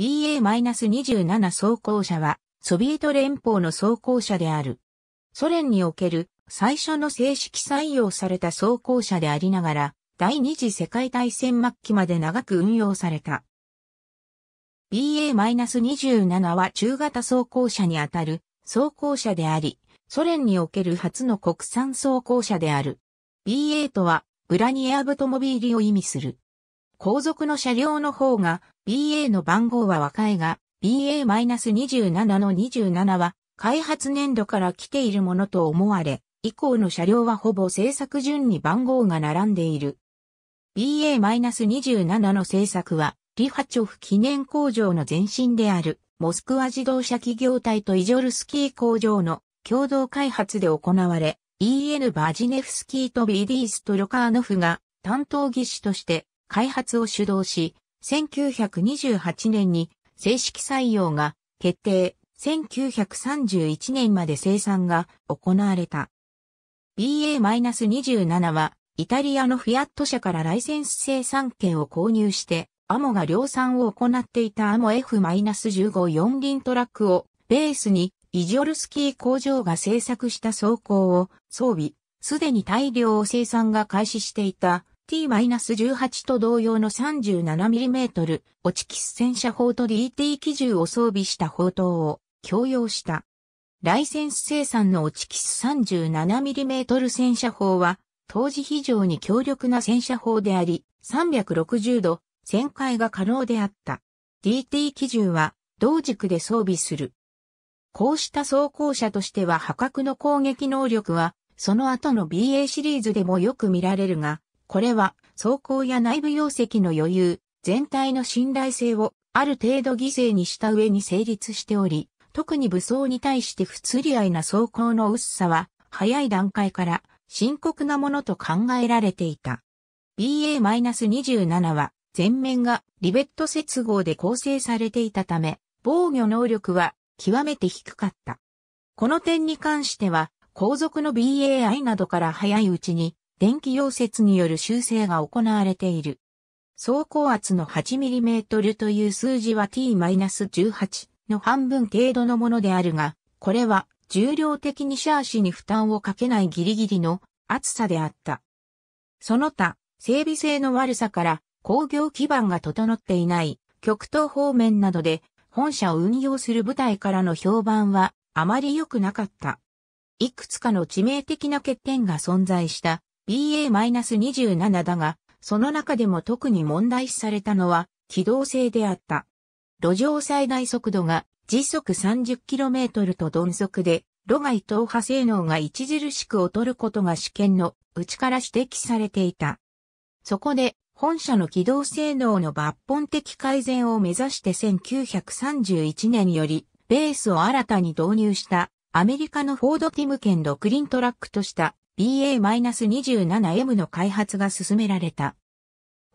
BA-27 装甲車は、ソビエト連邦の装甲車である。ソ連における最初の正式採用された装甲車でありながら、第二次世界大戦末期まで長く運用された。BA-27 は中型装甲車にあたる装甲車であり、ソ連における初の国産装甲車である。BA とは、ブラニエアブトモビーリを意味する。後続の車両の方が BA の番号は若いが BA-27 の27は開発年度から来ているものと思われ、以降の車両はほぼ製作順に番号が並んでいる。BA-27 の製作は、リハチョフ記念工場の前身である、モスクワ自動車企業体とイジョルスキー工場の共同開発で行われ、EN バジネフスキーと BD ストロカーノフが担当技師として開発を主導し、1928年に正式採用が決定、1931年まで生産が行われた。BA-27 はイタリアのフィアット社からライセンス生産権を購入して、アモが量産を行っていたアモ F-154 輪トラックをベースにイジョルスキー工場が製作した装甲を装備、すでに大量生産が開始していた T-18 と同様の 37mm 落ちス戦車砲と DT 機銃を装備した砲塔を供用した。ライセンス生産の落ち機 37mm 戦車砲は当時非常に強力な戦車砲であり360度旋回が可能であった。DT 機銃は同軸で装備する。こうした装甲車としては破格の攻撃能力はその後の BA シリーズでもよく見られるが、これは、走行や内部容積の余裕、全体の信頼性をある程度犠牲にした上に成立しており、特に武装に対して不釣り合いな走行の薄さは、早い段階から深刻なものと考えられていた。BA-27 は、前面がリベット接合で構成されていたため、防御能力は極めて低かった。この点に関しては、後続の BAI などから早いうちに電気溶接による修正が行われている。走行圧の 8mm という数字は T-18 の半分程度のものであるが、これは重量的にシャーシに負担をかけないギリギリの厚さであった。その他、整備性の悪さから工業基盤が整っていない極東方面などで本社を運用する部隊からの評判はあまり良くなかった。いくつかの致命的な欠点が存在した BA-27 だが、その中でも特に問題視されたのは機動性であった。路上最大速度が時速 30km と鈍速で、路外踏破性能が著しく劣ることが試験のうちから指摘されていた。そこで、本社の機動性能の抜本的改善を目指して1931年より、ベースを新たに導入したアメリカのフォード・ティムケンド・クリントラックとした BA-27M の開発が進められた。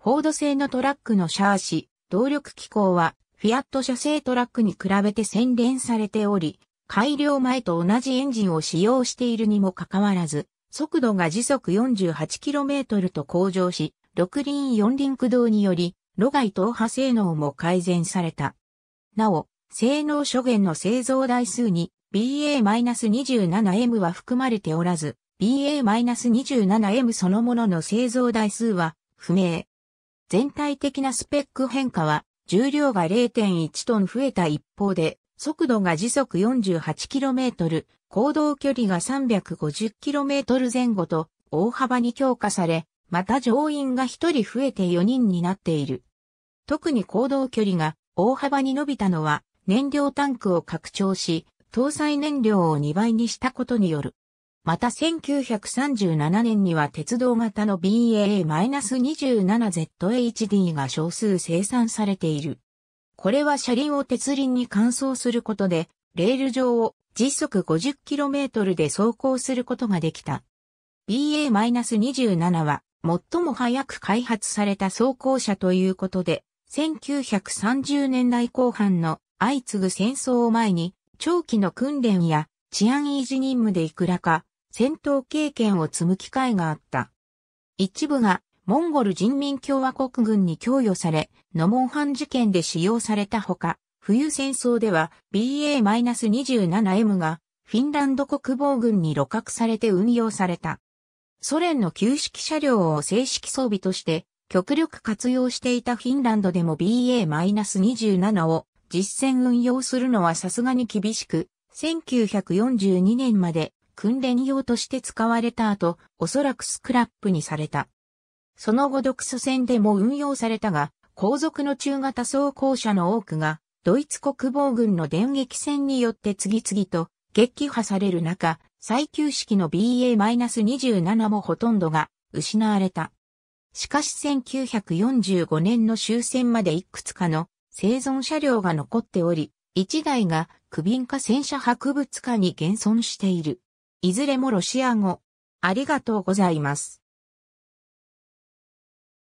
フォード製のトラックのシャーシ、動力機構は、フィアット社製トラックに比べて洗練されており、改良前と同じエンジンを使用しているにもかかわらず、速度が時速 48km と向上し、6輪4輪駆動により、路外踏破性能も改善された。なお、性能諸元の製造台数に BA-27M は含まれておらず、BA-27M そのものの製造台数は不明。全体的なスペック変化は重量が0.1トン増えた一方で速度が時速 48km、行動距離が 350km 前後と大幅に強化され、また乗員が1人増えて4人になっている。特に行動距離が大幅に伸びたのは燃料タンクを拡張し、搭載燃料を2倍にしたことによる。また1937年には鉄道型の BA-27ZHD が少数生産されている。これは車輪を鉄輪に換装することで、レール上を時速 50km で走行することができた。BA-27 は最も早く開発された走行車ということで、1930年代後半の相次ぐ戦争を前に、長期の訓練や治安維持任務でいくらか戦闘経験を積む機会があった。一部がモンゴル人民共和国軍に供与され、ノモンハン事件で使用されたほか、冬戦争では BA-27M がフィンランド国防軍に露獲されて運用された。ソ連の旧式車両を正式装備として極力活用していたフィンランドでも BA-27 を実戦運用するのはさすがに厳しく、1942年まで訓練用として使われた後、おそらくスクラップにされた。その後独ソ戦でも運用されたが、後続の中型装甲車の多くが、ドイツ国防軍の電撃戦によって次々と撃破される中、最旧式の BA-27 もほとんどが失われた。しかし1945年の終戦までいくつかの生存車両が残っており、1台が区便化戦車博物館に現存している。いずれもロシア語。ありがとうございます。